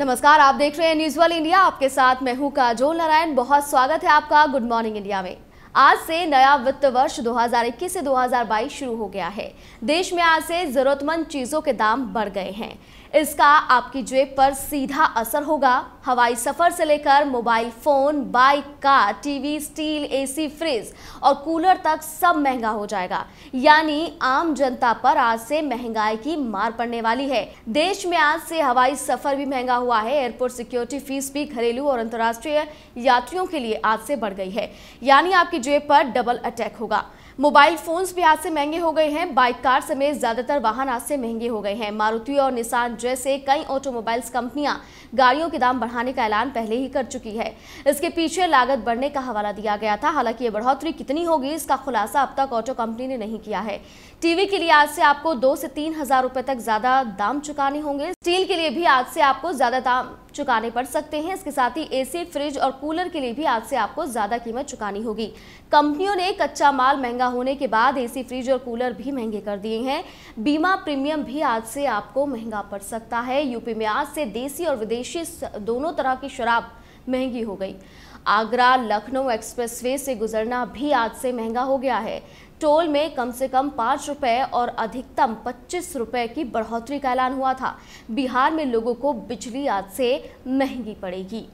नमस्कार आप देख रहे हैं न्यूज वाल इंडिया आपके साथ मैं हूं काजोल नारायण बहुत स्वागत है आपका गुड मॉर्निंग इंडिया में आज से नया वित्त वर्ष 2021 से 2022 शुरू हो गया है देश में आज से जरूरतमंद चीजों के दाम बढ़ गए हैं इसका आपकी जेब पर सीधा असर होगा हवाई सफर से लेकर mobile phone bike car TV steel AC fridge और कूलर तक सब महंगा हो जाएगा यानी आम जनता पर आज से महंगाई की मार पड़ने वाली है देश में आज से हवाई सफर भी महंगा हुआ है एयरपोर्ट सिक्योरिटी फीस भी घरेलू और अंतर्राष्ट्रीय यात्रियों के लिए आज से बढ़ गई है यानी आपकी की जेब पर डबल अटैक होगा मोबाइल फोन्स भी आज से महंगे हो गए हैं बाइक कार समेत ज्यादातर वाहन आज से महंगे हो गए हैं मारुति और निशान जैसे कई ऑटोमोबाइल्स कंपनियां गाड़ियों के दाम बढ़ाने का ऐलान पहले ही कर चुकी है इसके पीछे लागत बढ़ने का हवाला दिया गया था हालांकि ये बढ़ोतरी कितनी होगी इसका खुलासा अब तक ऑटो कंपनी ने नहीं किया है टीवी के लिए आज से आपको दो से तीन हजार तक ज्यादा दाम चुकाने होंगे स्टील के लिए भी आज से आपको ज्यादा दाम चुकाने पड़ सकते हैं इसके साथ ही एसी फ्रिज और कूलर के लिए भी आज से आपको ज़्यादा कीमत चुकानी होगी कंपनियों ने कच्चा माल महंगा होने के बाद एसी फ्रिज और कूलर भी महंगे कर दिए हैं बीमा प्रीमियम भी आज से आपको महंगा पड़ सकता है यूपी में आज से देसी और विदेशी दोनों तरह की शराब महंगी हो गई आगरा लखनऊ एक्सप्रेसवे से गुजरना भी आज से महंगा हो गया है टोल में कम से कम पाँच रुपये और अधिकतम पच्चीस रुपये की बढ़ोतरी का ऐलान हुआ था बिहार में लोगों को बिजली आज से महंगी पड़ेगी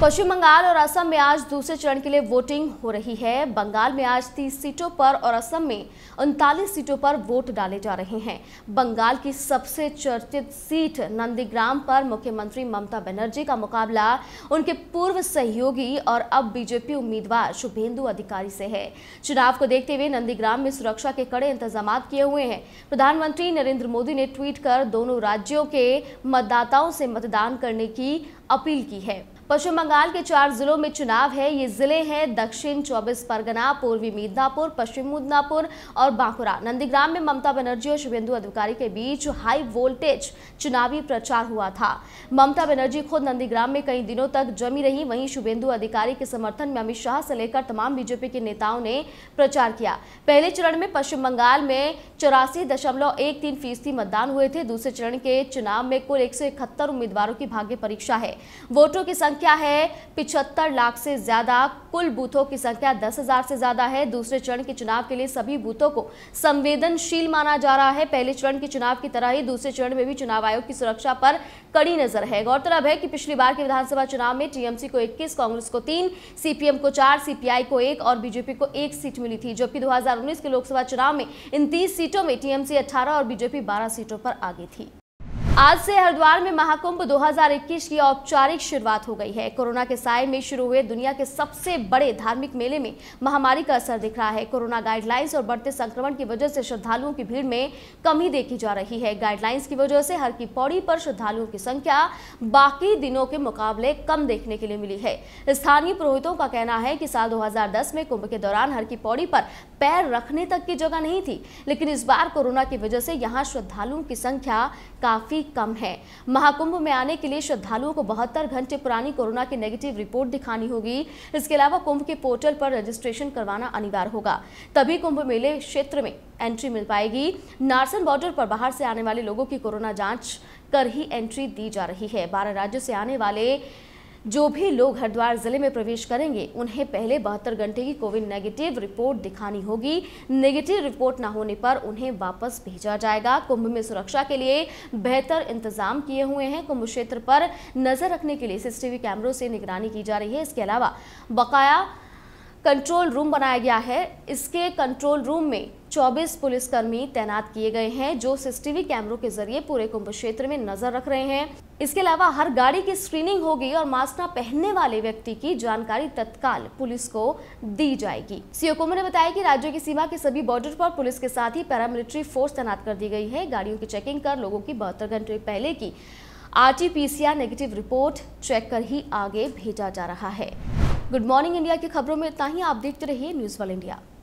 पश्चिम बंगाल और असम में आज दूसरे चरण के लिए वोटिंग हो रही है बंगाल में आज 30 सीटों पर और असम में उनतालीस सीटों पर वोट डाले जा रहे हैं बंगाल की सबसे चर्चित सीट नंदीग्राम पर मुख्यमंत्री ममता बनर्जी का मुकाबला उनके पूर्व सहयोगी और अब बीजेपी उम्मीदवार शुभेंदु अधिकारी से है चुनाव को देखते हुए नंदीग्राम में सुरक्षा के कड़े इंतजाम किए हुए हैं प्रधानमंत्री नरेंद्र मोदी ने ट्वीट कर दोनों राज्यों के मतदाताओं से मतदान करने की अपील की है पश्चिम बंगाल के चार जिलों में चुनाव है ये जिले हैं दक्षिण चौबीस परगना पूर्वी मिदनापुर पश्चिम मिदनापुर और बांकुरा नंदीग्राम में ममता बनर्जी और शुभेंदु अधिकारी के बीच हाई वोल्टेज चुनावी प्रचार हुआ था ममता बनर्जी खुद नंदीग्राम में कई दिनों तक जमी रही वहीं शुभेंदु अधिकारी के समर्थन में अमित शाह से लेकर तमाम बीजेपी के नेताओं ने प्रचार किया पहले चरण में पश्चिम बंगाल में चौरासी दशमलव एक तीन फीसदी मतदान हुए थे दूसरे चरण के चुनाव में कुल एक उम्मीदवारों की भाग्य परीक्षा है वोटरों की संख्या है पिछहत्तर लाख से ज्यादा कुल बूथों की संख्या दस हजार से ज्यादा है दूसरे चरण के चुनाव के लिए सभी बूथों को संवेदनशील माना जा रहा है पहले चरण के चुनाव की तरह ही दूसरे चरण में भी चुनाव आयोग की सुरक्षा पर कड़ी नजर है गौरतलब है कि पिछली बार के विधानसभा चुनाव में टीएमसी को इक्कीस कांग्रेस को तीन सीपीएम को चार सीपीआई को एक और बीजेपी को एक सीट मिली थी जबकि 2019 के लोकसभा चुनाव में इन तीस सीटों में टीएमसी 18 और बीजेपी 12 सीटों पर आगे थी आज से हरिद्वार में महाकुंभ 2021 की औपचारिक शुरुआत हो गई है कोरोना के साय में शुरू हुए दुनिया के सबसे बड़े धार्मिक मेले में महामारी का असर दिख रहा है कोरोना गाइडलाइंस और बढ़ते संक्रमण की वजह से श्रद्धालुओं की भीड़ में कमी देखी जा रही है गाइडलाइंस की वजह से हर की पौड़ी पर श्रद्धालुओं की संख्या बाकी दिनों के मुकाबले कम देखने के लिए मिली है स्थानीय पुरोहितों का कहना है कि साल दो में कुंभ के दौरान हर की पौड़ी पर पैर रखने तक की जगह नहीं थी लेकिन इस बार कोरोना की वजह से यहाँ श्रद्धालुओं की संख्या काफी कम है महाकुंभ में आने के लिए श्रद्धालुओं को बहत्तर घंटे पुरानी कोरोना की नेगेटिव रिपोर्ट दिखानी होगी इसके अलावा कुंभ के पोर्टल पर रजिस्ट्रेशन करवाना अनिवार्य होगा तभी कुंभ मेले क्षेत्र में एंट्री मिल पाएगी नारसन बॉर्डर पर बाहर से आने वाले लोगों की कोरोना जांच कर ही एंट्री दी जा रही है बारह राज्यों से आने वाले जो भी लोग हरिद्वार जिले में प्रवेश करेंगे उन्हें पहले बहत्तर घंटे की कोविड नेगेटिव रिपोर्ट दिखानी होगी नेगेटिव रिपोर्ट ना होने पर उन्हें वापस भेजा जाएगा कुंभ में सुरक्षा के लिए बेहतर इंतजाम किए हुए हैं कुंभ क्षेत्र पर नजर रखने के लिए सीसीटीवी कैमरों से निगरानी की जा रही है इसके अलावा बकाया कंट्रोल रूम बनाया गया है इसके कंट्रोल रूम में चौबीस पुलिसकर्मी तैनात किए गए हैं जो सीसीटीवी कैमरों के जरिए पूरे कुंभ क्षेत्र में नजर रख रहे हैं इसके अलावा हर गाड़ी की स्क्रीनिंग होगी और मास्क न पहनने वाले व्यक्ति की जानकारी तत्काल पुलिस को दी जाएगी सीओ कुंभ ने बताया कि राज्य की सीमा के सभी बॉर्डर पर पुलिस के साथ ही पैरामिलिट्री फोर्स तैनात कर दी गई है गाड़ियों की चेकिंग कर लोगों की बहत्तर घंटे पहले की आरटीपीसीआर नेगेटिव रिपोर्ट चेक कर ही आगे भेजा जा रहा है गुड मॉर्निंग इंडिया की खबरों में इतना ही आप देखते रहिए न्यूज वाल इंडिया